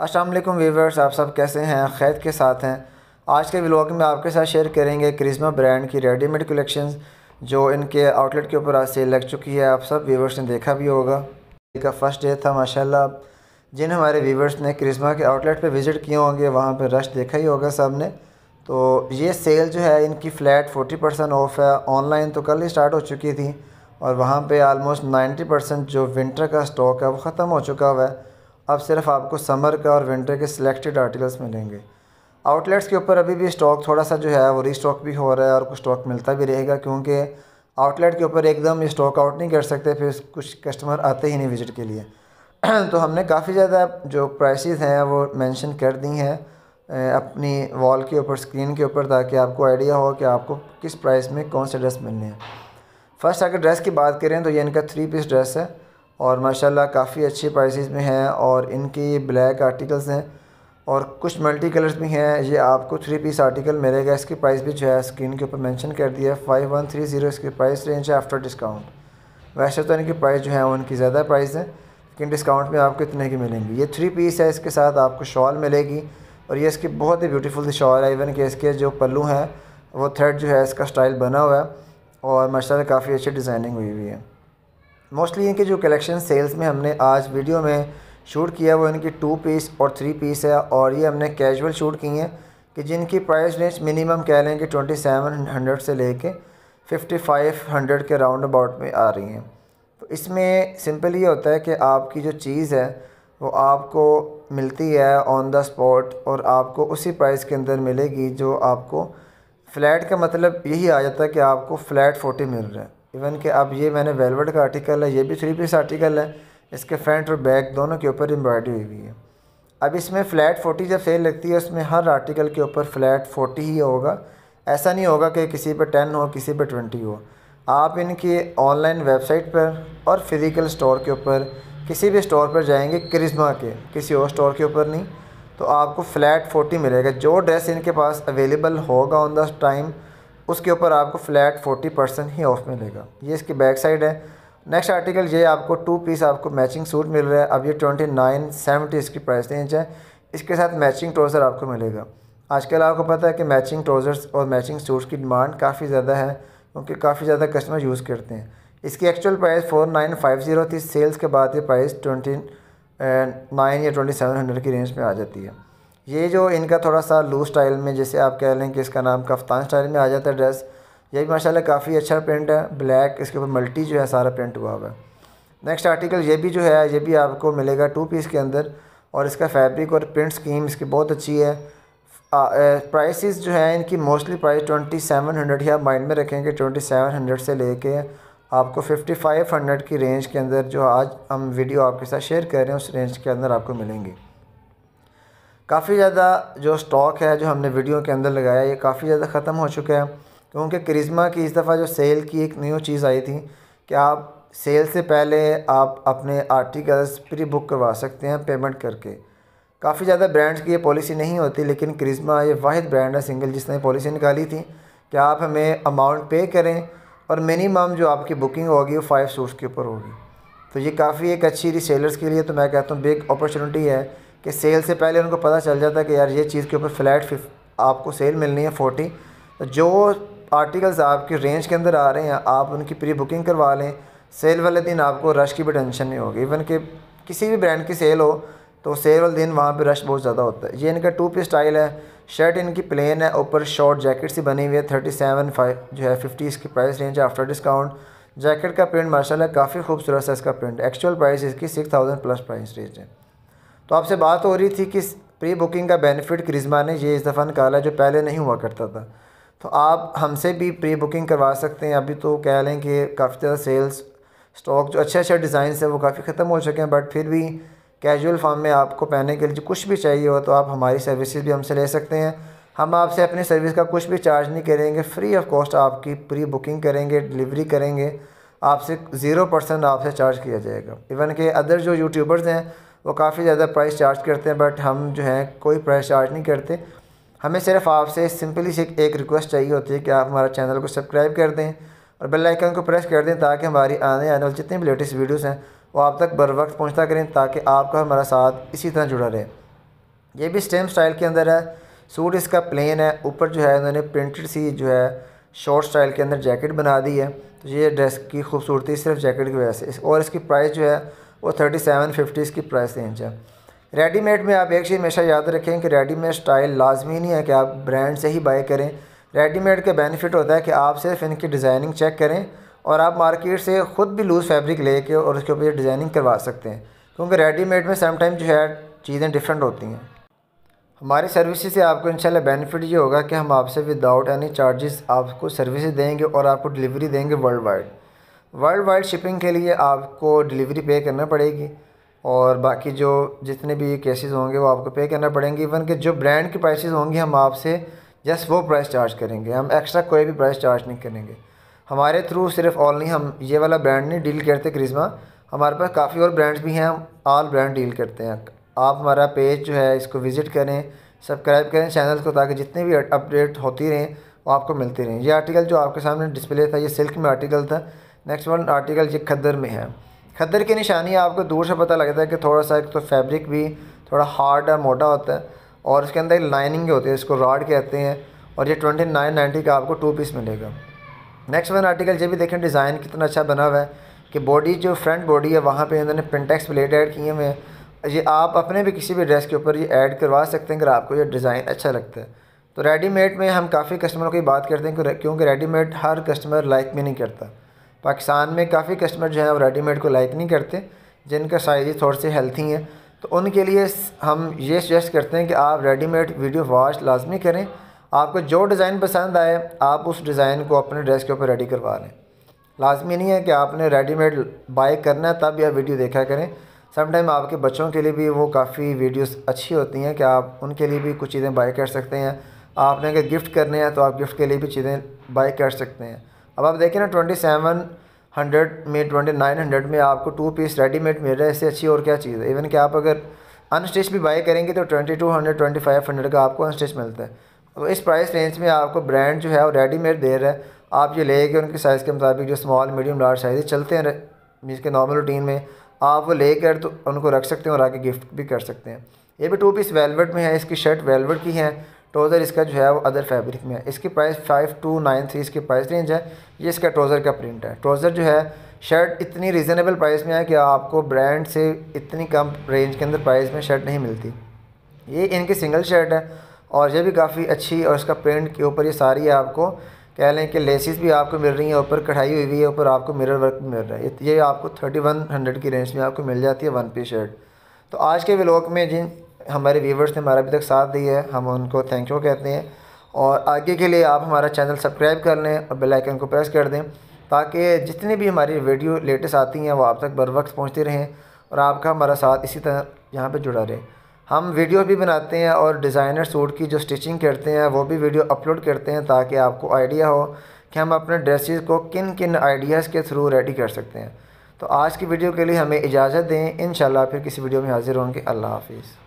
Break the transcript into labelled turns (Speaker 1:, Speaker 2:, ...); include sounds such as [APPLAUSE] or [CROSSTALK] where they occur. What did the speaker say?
Speaker 1: Aslam viewers आप सब कैसे हैं खैर के साथ हैं आज के व्लॉग में आपके साथ शेयर करेंगे क्रिज्मा ब्रांड की रेडीमेड कलेक्शन जो इनके आउटलेट के ऊपर आज से लग चुकी है आप सब व्यूवर्स ने देखा भी होगा इनका फर्स्ट डे था माशाल्लाह जिन हमारे व्यूवर्स ने क्रिज्मा के आउटलेट पे विज़िट किए होंगे वहाँ पर रश देखा ही होगा सब ने तो ये सेल जो है इनकी फ़्लैट फोर्टी परसेंट ऑफ है ऑनलाइन तो कल ही स्टार्ट हो चुकी थी और वहाँ पे आलमोस्ट नाइन्टी परसेंट जो विंटर का स्टॉक है वो ख़त्म हो चुका हुआ है अब सिर्फ आपको समर का और विंटर के सिलेक्टेड आर्टिकल्स मिलेंगे आउटलेट्स के ऊपर अभी भी स्टॉक थोड़ा सा जो है वो रीस्टॉक भी हो रहा है और कुछ स्टॉक मिलता भी रहेगा क्योंकि आउटलेट के ऊपर एकदम स्टॉक आउट नहीं कर सकते फिर कुछ कस्टमर आते ही नहीं विजिट के लिए [CLEARS THROAT] तो हमने काफ़ी ज़्यादा जो प्राइसेस हैं वो मेंशन कर दी हैं अपनी वॉल के ऊपर स्क्रीन के ऊपर ताकि आपको आइडिया हो कि आपको किस प्राइस में कौन से ड्रेस मिलने हैं फर्स्ट अगर ड्रेस की बात करें तो ये इनका थ्री पीस ड्रेस है और माशाल्लाह काफ़ी अच्छी प्राइसेस में हैं और इनकी ब्लैक आर्टिकल्स हैं और कुछ मल्टी कलर्स भी हैं ये आपको थ्री पीस आर्टिकल मिलेगा इसकी प्राइस भी जो है स्क्रीन के ऊपर मेंशन कर दिया है फाइव वन थ्री ज़ीरो इसकी प्राइस रेंज है आफ्टर डिस्काउंट वैसे तो इनकी प्राइस जो है उनकी ज़्यादा प्राइस है लेकिन डिस्काउंट में आपको इतने की मिलेंगी ये थ्री पीस है इसके साथ आपको शॉल मिलेगी और ये इसकी बहुत ही ब्यूटीफुल शॉल है इवन कि इसके जो पल्लू हैं वो थ्रेड जो है इसका स्टाइल बना हुआ है और माशाल्लाह काफ़ी अच्छी डिज़ाइनिंग हुई हुई है मोस्टली इनके जो कलेक्शन सेल्स में हमने आज वीडियो में शूट किया वो इनकी टू पीस और थ्री पीस है और ये हमने कैजुअल शूट की हैं कि जिनकी प्राइस रेंज मिनिमम कह लें कि ट्वेंटी सेवन हंड्रेड से लेके फिफ्टी फाइव हंड्रेड के राउंड अबाउट में आ रही हैं तो इसमें सिंपल ये होता है कि आपकी जो चीज़ है वो आपको मिलती है ऑन द स्पॉट और आपको उसी प्राइस के अंदर मिलेगी जो आपको फ्लैट का मतलब यही आ जाता है कि आपको फ्लैट फोटी मिल रहा है इवन कि अब ये मैंने वेलवेट का आर्टिकल है ये भी थ्री पीस आर्टिकल है इसके फ्रंट और बैक दोनों के ऊपर एम्ब्रॉयडरी हुई हुई है अब इसमें फ्लैट फोटी जब सेल लगती है उसमें हर आर्टिकल के ऊपर फ्लैट फोटी ही होगा ऐसा नहीं होगा कि किसी पर टेन हो किसी पर ट्वेंटी हो आप इनके ऑनलाइन वेबसाइट पर और फिज़िकल स्टोर के ऊपर किसी भी स्टोर पर जाएंगे क्रिज्मा के किसी और स्टोर के ऊपर नहीं तो आपको फ्लैट फोटी मिलेगा जो ड्रेस इनके पास अवेलेबल होगा ऑन द टाइम उसके ऊपर आपको फ्लैट फोर्टी परसेंट ही ऑफ मिलेगा ये इसकी बैक साइड है नेक्स्ट आर्टिकल ये आपको टू पीस आपको मैचिंग सूट मिल रहा है अब ये ट्वेंटी नाइन सेवेंटी इसकी प्राइस रेंज है इसके साथ मैचिंग ट्रोज़र आपको मिलेगा आजकल आपको पता है कि मैचिंग ट्रोज़र्स और मैचिंग सूट्स की डिमांड काफ़ी ज़्यादा है क्योंकि काफ़ी ज़्यादा कस्टमर यूज़ करते हैं इसकी actual price four nine five zero थी सेल्स के बाद ये प्राइस ट्वेंटी नाइन या ट्वेंटी सेवन हंड्रेड की रेंज में आ जाती है ये जो इनका थोड़ा सा लूज स्टाइल में जैसे आप कह लें कि इसका नाम कफ्तान स्टाइल में आ जाता है ड्रेस ये भी माशाल्लाह काफ़ी अच्छा प्रिंट है ब्लैक इसके ऊपर मल्टी जो है सारा प्रिंट हुआ हुआ है नेक्स्ट आर्टिकल ये भी जो है ये भी आपको मिलेगा टू पीस के अंदर और इसका फैब्रिक और प्रिंट स्कीम इसकी बहुत अच्छी है प्राइसेस जो है इनकी mostly price twenty seven hundred ही आप माइंड में रखेंगे ट्वेंटी सेवन हंड्रेड से लेके आपको फिफ्टी फाइव हंड्रेड की रेंज के अंदर जो आज हम वीडियो आपके साथ शेयर कर रहे हैं उस रेंज के अंदर आपको मिलेंगे काफ़ी ज़्यादा जो स्टॉक है जो हमने वीडियो के अंदर लगाया ये काफ़ी ज़्यादा ख़त्म हो चुका है क्योंकि करिश्मा की इस दफ़ा जो सेल की एक न्यू चीज़ आई थी कि आप सेल से पहले आप अपने आर्टिकल्स प्री बुक करवा सकते हैं पेमेंट करके काफ़ी ज़्यादा ब्रांड्स की ये पॉलिसी नहीं होती लेकिन करिश्मा ये वाद ब्रांड है सिंगल जिसने पॉलिसी निकाली थी कि आप हमें अमाउंट पे करें और मिनिमम जो आपकी बुकिंग होगी वो फाइव सूट्स के ऊपर होगी तो ये काफ़ी एक अच्छी रिसेलर्स के लिए तो मैं कहता हूँ बिग अपॉर्चुनिटी है कि सेल से पहले उनको पता चल जाता है कि यार ये चीज़ के ऊपर फ्लैट आपको सेल मिलनी है फोर्टी तो जो आर्टिकल्स आपके रेंज के अंदर आ रहे हैं आप उनकी प्री बुकिंग करवा लें सेल वाले दिन आपको रश की भी टेंशन नहीं होगी इवन कि किसी भी ब्रांड की सेल हो तो सेल वाले दिन वहाँ पे रश बहुत ज़्यादा होता है ये इनका टू पी स्टाइल है शर्ट इनकी प्लेन है ऊपर शॉर्ट जैकेट सी बनी हुई है थर्टी सेवन फाइव जो है फिफ्टी इसकी प्राइस रेंज है आफ्टर डिस्काउंट जैकेट का प्रिंट माशाल्लाह काफ़ी खूबसूरत है इसका प्रिंट एक्चुअल प्राइस इसकी six thousand plus price range है तो आपसे बात हो रही थी कि प्री बुकिंग का बेनिफिट क्रिजमा ने ये इस दफ़ा निकाला जो पहले नहीं हुआ करता था तो आप हमसे भी प्री बुकिंग करवा सकते हैं अभी तो कह लें कि काफ़ी ज़्यादा सेल्स स्टॉक जो अच्छे अच्छे डिज़ाइन हैं वो काफ़ी ख़त्म हो चुके हैं बट फिर भी कैजुअल फॉर्म में आपको पहनने के लिए कुछ भी चाहिए हो तो आप हमारी सर्विसेज भी हमसे ले सकते हैं हम आपसे अपनी सर्विस का कुछ भी चार्ज नहीं करेंगे फ्री ऑफ कॉस्ट आपकी प्री बुकिंग करेंगे डिलीवरी करेंगे आपसे ज़ीरो परसेंट आपसे चार्ज किया जाएगा इवन के अदर जो यूट्यूबर्स हैं वो काफ़ी ज़्यादा प्राइस चार्ज करते हैं बट हम जो है कोई प्राइस चार्ज नहीं करते हमें सिर्फ आपसे सिंपली से एक रिक्वेस्ट चाहिए होती है कि आप हमारा चैनल को सब्सक्राइब कर दें और बेल आइकन को प्रेस कर दें ताकि हमारी आने आने वाली जितनी भी लेटेस्ट वीडियोस हैं वो आप तक बर वक्त पहुँचता करें ताकि आपका हमारा साथ इसी तरह जुड़ा रहे ये भी स्टेम स्टाइल के अंदर है सूट इसका प्लेन है ऊपर जो है उन्होंने प्रिंटेड सी जो है शॉर्ट स्टाइल के अंदर जैकेट बना दी है तो ये ड्रेस की खूबसूरती सिर्फ जैकेट की वजह से और इसकी प्राइस जो है वो थर्टी सेवन फिफ्टीज़ की प्राइस रेंज है रेडीमेड में आप एक चीज़ हमेशा याद रखें कि रेडीमेड स्टाइल लाजमी नहीं है कि आप ब्रांड से ही बाई करें रेडीमेड का बेनिफिट होता है कि आप सिर्फ इनकी डिज़ाइनिंग चेक करें और आप मार्केट से ख़ुद भी लूज़ फैब्रिक लेके और उसके ऊपर डिज़ाइनिंग करवा सकते हैं क्योंकि रेडीमेड में समटाइम जो है चीज़ें डिफरेंट होती हैं हमारी सर्विस से आपको इंशाल्लाह बेनिफिट ये होगा कि हम आपसे विदाउट एनी चार्जेस आपको सर्विस देंगे और आपको डिलीवरी देंगे worldwide worldwide shipping के लिए आपको डिलीवरी पे करना पड़ेगी और बाकी जो जितने भी केसेस होंगे वो आपको पे करना पड़ेंगे इवन के जो ब्रांड की प्राइसेस होंगी हम आपसे जस्ट वो प्राइस चार्ज करेंगे हम एक्स्ट्रा कोई भी प्राइस चार्ज नहीं करेंगे हमारे थ्रू सिर्फ ऑनली हम ये वाला ब्रांड नहीं डील करते क्रिज्मा हमारे पास काफ़ी और ब्रांड्स भी हैं हम ऑल ब्रांड डील करते हैं आप हमारा पेज जो है इसको विज़िट करें सब्सक्राइब करें चैनल को ताकि जितने भी अपडेट होती रहें वो आपको मिलती रहें ये आर्टिकल जो आपके सामने डिस्प्ले था ये सिल्क में आर्टिकल था नेक्स्ट वन आर्टिकल ये खद्दर में है खद्दर की निशानी आपको दूर से पता लगता है कि थोड़ा सा एक तो फैब्रिक भी थोड़ा हार्ड है मोटा होता है और इसके अंदर एक लाइनिंग होती है इसको रॉड कहते हैं और ये ट्वेंटी नाइन नाइन्टी का आपको टू पीस मिलेगा नेक्स्ट वन आर्टिकल ये भी देखें डिज़ाइन कितना अच्छा बना हुआ है कि बॉडी जो फ्रंट बॉडी है वहाँ पर इन्होंने पिनटेक्स प्लेट ऐड किए हुए हैं ये आप अपने भी किसी भी ड्रेस के ऊपर ये ऐड करवा सकते हैं अगर आपको ये डिज़ाइन अच्छा लगता है तो रेडीमेड में हम काफ़ी कस्टमरों की बात करते हैं क्योंकि रेडीमेड हर कस्टमर लाइक भी नहीं करता पाकिस्तान में काफ़ी कस्टमर जो है वो रेडीमेड को लाइक नहीं करते जिनका साइज थोड़े से हेल्थी हैं तो उनके लिए हम ये सजेस्ट करते हैं कि आप रेडीमेड वीडियो वॉश लाजमी करें आपको जो डिज़ाइन पसंद आए आप उस डिज़ाइन को अपने ड्रेस के ऊपर रेडी करवा लें लाजमी नहीं है कि आपने रेडीमेड बाय करना है तब यह वीडियो देखा करें समटाइम आपके बच्चों के लिए भी वो काफ़ी वीडियोस अच्छी होती हैं कि आप उनके लिए भी कुछ चीज़ें बाय कर सकते हैं आपने अगर गिफ्ट करने हैं तो आप गिफ्ट के लिए भी चीज़ें बाय कर सकते हैं अब आप देखें ना ट्वेंटी सेवन हंड्रेड में ट्वेंटी नाइन हंड्रेड में आपको टू पीस रेडीमेड मिल रहा है इससे अच्छी और क्या चीज़ है इवन कि आप अगर अनस्टिच भी बाई करेंगे तो twenty two hundred twenty five hundred का आपको अनस्टिच मिलता है अब इस प्राइस रेंज में आपको ब्रांड जो है वो रेडीमेड दे रहा है आप ये लेके उनके साइज़ के मुताबिक जो स्मॉल मीडियम लार्ज साइज़ चलते हैं मीन के नॉर्मल रूटीन में आप वो लेकर तो उनको रख सकते हैं और आके गिफ्ट भी कर सकते हैं ये भी टू पीस वेलवेट में है इसकी शर्ट वेलवेट की है ट्रोज़र तो इसका जो है वो अदर फैब्रिक में है इसकी price five two nine three इसकी प्राइस रेंज है ये इसका ट्रोज़र का प्रिंट है ट्रोज़र जो है शर्ट इतनी रीज़नेबल प्राइस में है कि आपको ब्रांड से इतनी कम रेंज के अंदर प्राइस में शर्ट नहीं मिलती ये इनकी सिंगल शर्ट है और ये भी काफ़ी अच्छी और इसका प्रिंट के ऊपर ये सारी है आपको कह लें कि लेसिस भी आपको मिल रही है ऊपर कढ़ाई हुई हुई है ऊपर आपको मिरर वर्क भी मिल रहा है ये आपको थर्टी वन हंड्रेड की रेंज में आपको मिल जाती है वन पीस शर्ट तो आज के व्लॉग में जिन हमारे व्यूवर्स ने हमारा अभी तक साथ दिया है हम उनको थैंक यू कहते हैं और आगे के लिए आप हमारा चैनल सब्सक्राइब कर लें और बेल आइकन को प्रेस कर दें ताकि जितनी भी हमारी वीडियो लेटेस्ट आती हैं वो आप तक बर वक्त पहुँचती रहें और आपका हमारा साथ इसी तरह यहाँ पर जुड़ा रहे हम वीडियो भी बनाते हैं और डिज़ाइनर सूट की जो स्टिचिंग करते हैं वो भी वीडियो अपलोड करते हैं ताकि आपको आइडिया हो कि हम अपने ड्रेसेस को किन किन आइडियाज़ के थ्रू रेडी कर सकते हैं तो आज की वीडियो के लिए हमें इजाज़त दें इन फिर किसी वीडियो में हाज़िर होंगे अल्लाह हाफिज़